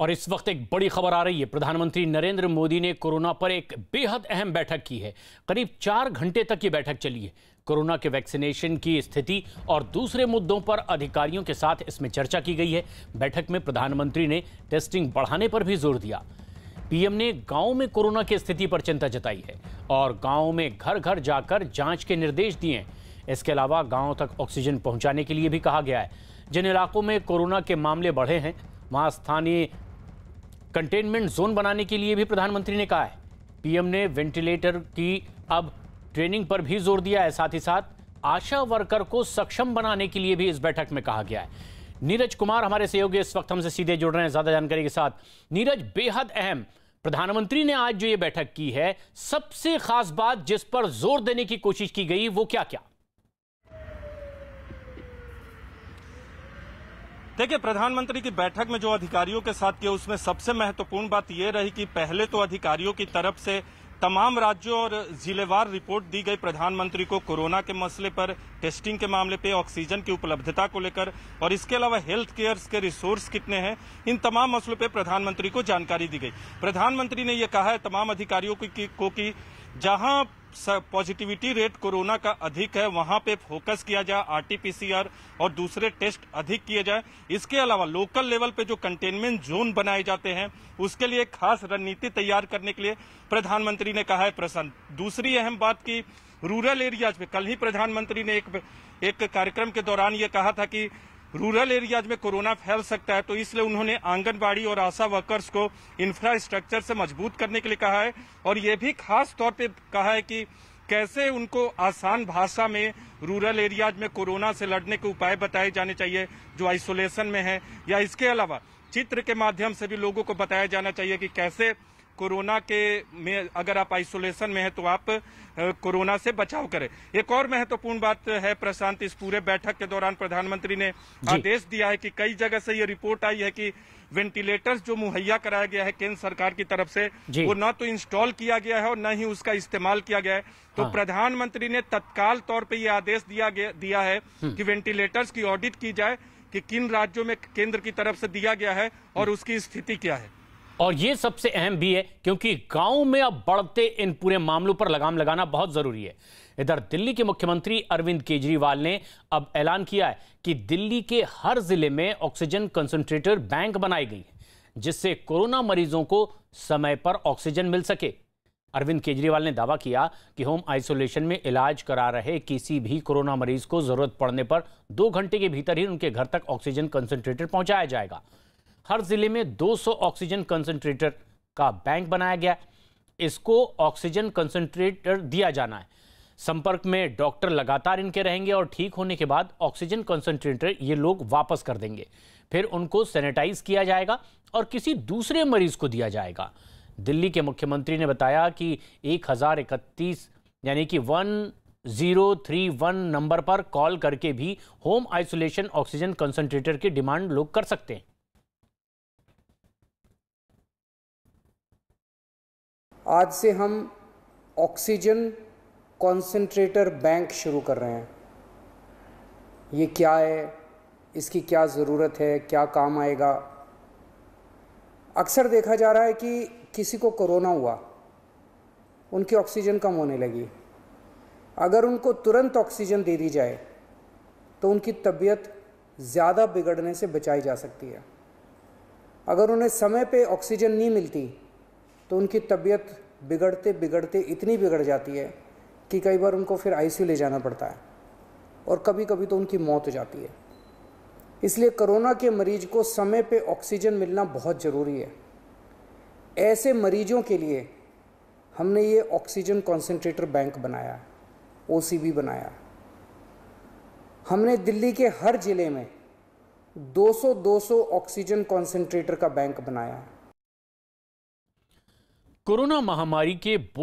और इस वक्त एक बड़ी खबर आ रही है प्रधानमंत्री नरेंद्र मोदी ने कोरोना पर एक बेहद अहम बैठक की है करीब चार घंटे तक ये बैठक चली है कोरोना के वैक्सीनेशन की स्थिति और दूसरे मुद्दों पर अधिकारियों के साथ इसमें चर्चा की गई है बैठक में प्रधानमंत्री ने टेस्टिंग बढ़ाने पर भी जोर दिया पीएम ने गांव में कोरोना की स्थिति पर चिंता जताई है और गांव में घर घर जाकर जांच के निर्देश दिए इसके अलावा गांव तक ऑक्सीजन पहुंचाने के लिए भी कहा गया है जिन इलाकों में कोरोना के मामले बढ़े हैं वहां स्थानीय कंटेनमेंट जोन बनाने के लिए भी प्रधानमंत्री ने कहा है पीएम ने वेंटिलेटर की अब ट्रेनिंग पर भी जोर दिया है साथ ही साथ आशा वर्कर को सक्षम बनाने के लिए भी इस बैठक में कहा गया है नीरज कुमार हमारे सहयोगी इस वक्त हमसे सीधे जुड़ रहे हैं ज्यादा जानकारी के साथ नीरज बेहद अहम प्रधानमंत्री ने आज जो ये बैठक की है सबसे खास बात जिस पर जोर देने की कोशिश की गई वो क्या क्या देखिए प्रधानमंत्री की बैठक में जो अधिकारियों के साथ किया उसमें सबसे महत्वपूर्ण बात यह रही कि पहले तो अधिकारियों की तरफ से तमाम राज्यों और जिलेवार रिपोर्ट दी गई प्रधानमंत्री को कोरोना के मसले पर टेस्टिंग के मामले पे ऑक्सीजन की उपलब्धता को लेकर और इसके अलावा हेल्थ केयर्स के रिसोर्स कितने हैं इन तमाम मसलों पे प्रधानमंत्री को जानकारी दी गई प्रधानमंत्री ने यह कहा है तमाम अधिकारियों को कि, को कि जहां पॉजिटिविटी रेट कोरोना का अधिक है वहां पे फोकस किया जाए आरटीपीसीआर और दूसरे टेस्ट अधिक किए जाए इसके अलावा लोकल लेवल पे जो कंटेनमेंट जोन बनाए जाते हैं उसके लिए खास रणनीति तैयार करने के लिए प्रधानमंत्री ने कहा है प्रसन्न दूसरी अहम बात की रूरल एरियाज में कल ही प्रधानमंत्री ने एक एक कार्यक्रम के दौरान ये कहा था कि रूरल एरियाज में कोरोना फैल सकता है तो इसलिए उन्होंने आंगनबाड़ी और आशा वर्कर्स को इंफ्रास्ट्रक्चर से मजबूत करने के लिए कहा है और ये भी खास तौर पे कहा है कि कैसे उनको आसान भाषा में रूरल एरियाज में कोरोना से लड़ने के उपाय बताए जाने चाहिए जो आइसोलेशन में है या इसके अलावा चित्र के माध्यम से भी लोगों को बताया जाना चाहिए कि कैसे कोरोना के में अगर आप आइसोलेशन में हैं तो आप कोरोना से बचाव करें एक और महत्वपूर्ण बात है प्रशांत इस पूरे बैठक के दौरान प्रधानमंत्री ने आदेश दिया है कि कई जगह से ये रिपोर्ट आई है कि वेंटिलेटर्स जो मुहैया कराया गया है केंद्र सरकार की तरफ से वो ना तो इंस्टॉल किया गया है और न ही उसका इस्तेमाल किया गया है तो हाँ। प्रधानमंत्री ने तत्काल तौर पर यह आदेश दिया गया दिया है हम्म। कि वेंटिलेटर्स की ऑडिट की जाए कि किन राज्यों में केंद्र की तरफ से दिया गया है और हम्म। उसकी स्थिति क्या है और ये सबसे अहम भी है क्योंकि गांव में अब बढ़ते इन पूरे मामलों पर लगाम लगाना बहुत ज़रूरी है इधर दिल्ली के मुख्यमंत्री अरविंद केजरीवाल ने अब ऐलान किया है कि दिल्ली के हर जिले में ऑक्सीजन कंसंट्रेटर बैंक बनाई गई है जिससे कोरोना मरीजों को समय पर ऑक्सीजन मिल सके अरविंद केजरीवाल ने दावा किया कि होम आइसोलेशन में इलाज करा रहे किसी भी कोरोना मरीज को जरूरत पड़ने पर दो घंटे के भीतर ही उनके घर तक ऑक्सीजन कंसंट्रेटर पहुंचाया जाएगा हर जिले में 200 ऑक्सीजन कंसंट्रेटर का बैंक बनाया गया इसको ऑक्सीजन कंसंट्रेटर दिया जाना है संपर्क में डॉक्टर लगातार इनके रहेंगे और ठीक होने के बाद ऑक्सीजन कंसंट्रेटर ये लोग वापस कर देंगे फिर उनको सैनिटाइज किया जाएगा और किसी दूसरे मरीज को दिया जाएगा दिल्ली के मुख्यमंत्री ने बताया कि एक हज़ार इकतीस यानी कि one zero three one number पर कॉल करके भी होम आइसोलेशन ऑक्सीजन कंसंट्रेटर की डिमांड लोग कर सकते हैं आज से हम ऑक्सीजन कॉन्सेंट्रेटर बैंक शुरू कर रहे हैं ये क्या है इसकी क्या ज़रूरत है क्या काम आएगा अक्सर देखा जा रहा है कि किसी को कोरोना हुआ उनकी ऑक्सीजन कम होने लगी अगर उनको तुरंत ऑक्सीजन दे दी जाए तो उनकी तबीयत ज़्यादा बिगड़ने से बचाई जा सकती है अगर उन्हें समय पे ऑक्सीजन नहीं मिलती तो उनकी तबीयत बिगड़ते बिगड़ते इतनी बिगड़ जाती है कि कई बार उनको फिर आई ले जाना पड़ता है और कभी कभी तो उनकी मौत हो जाती है इसलिए कोरोना के मरीज को समय पे ऑक्सीजन मिलना बहुत ज़रूरी है ऐसे मरीजों के लिए हमने ये ऑक्सीजन कॉन्सेंट्रेटर बैंक बनाया ओ बनाया हमने दिल्ली के हर ज़िले में 200-200 ऑक्सीजन कॉन्सेंट्रेटर का बैंक बनाया कोरोना महामारी के